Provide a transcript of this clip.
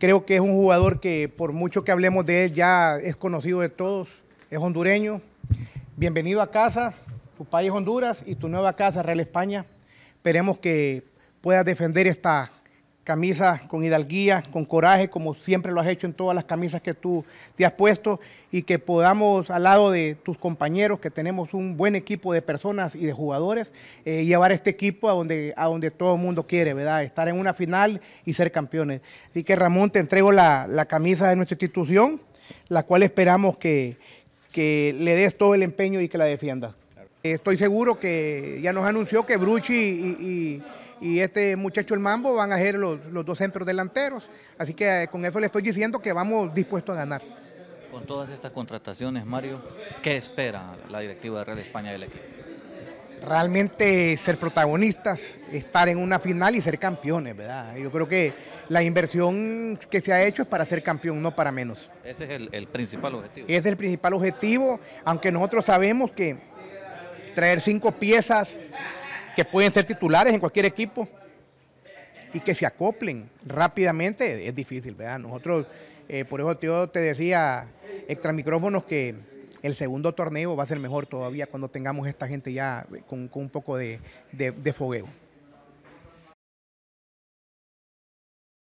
Creo que es un jugador que por mucho que hablemos de él ya es conocido de todos, es hondureño. Bienvenido a casa, tu país Honduras y tu nueva casa Real España. Esperemos que puedas defender esta camisa con hidalguía, con coraje, como siempre lo has hecho en todas las camisas que tú te has puesto, y que podamos, al lado de tus compañeros, que tenemos un buen equipo de personas y de jugadores, eh, llevar este equipo a donde, a donde todo el mundo quiere, ¿verdad? Estar en una final y ser campeones. Así que Ramón, te entrego la, camisa de nuestra institución, la cual esperamos que, que le des todo el empeño y que la defiendas. Estoy seguro que ya nos anunció que Bruchi y, este muchacho el Mambo van a ser los, dos centros delanteros. Así que eh, con eso le estoy diciendo que vamos dispuestos a ganar. Con todas estas contrataciones, Mario, ¿qué espera la directiva de Real España del equipo? Realmente ser protagonistas, estar en una final y ser campeones, ¿verdad? Yo creo que la inversión que se ha hecho es para ser campeón, no para menos. Ese es el, el principal objetivo. Ese es el principal objetivo, aunque nosotros sabemos que traer cinco piezas que pueden ser titulares en cualquier equipo y que se acoplen rápidamente es difícil, ¿verdad? Nosotros, eh, por eso te decía, extra micrófonos, que el segundo torneo va a ser mejor todavía cuando tengamos esta gente ya eh, con, un poco de fogueo.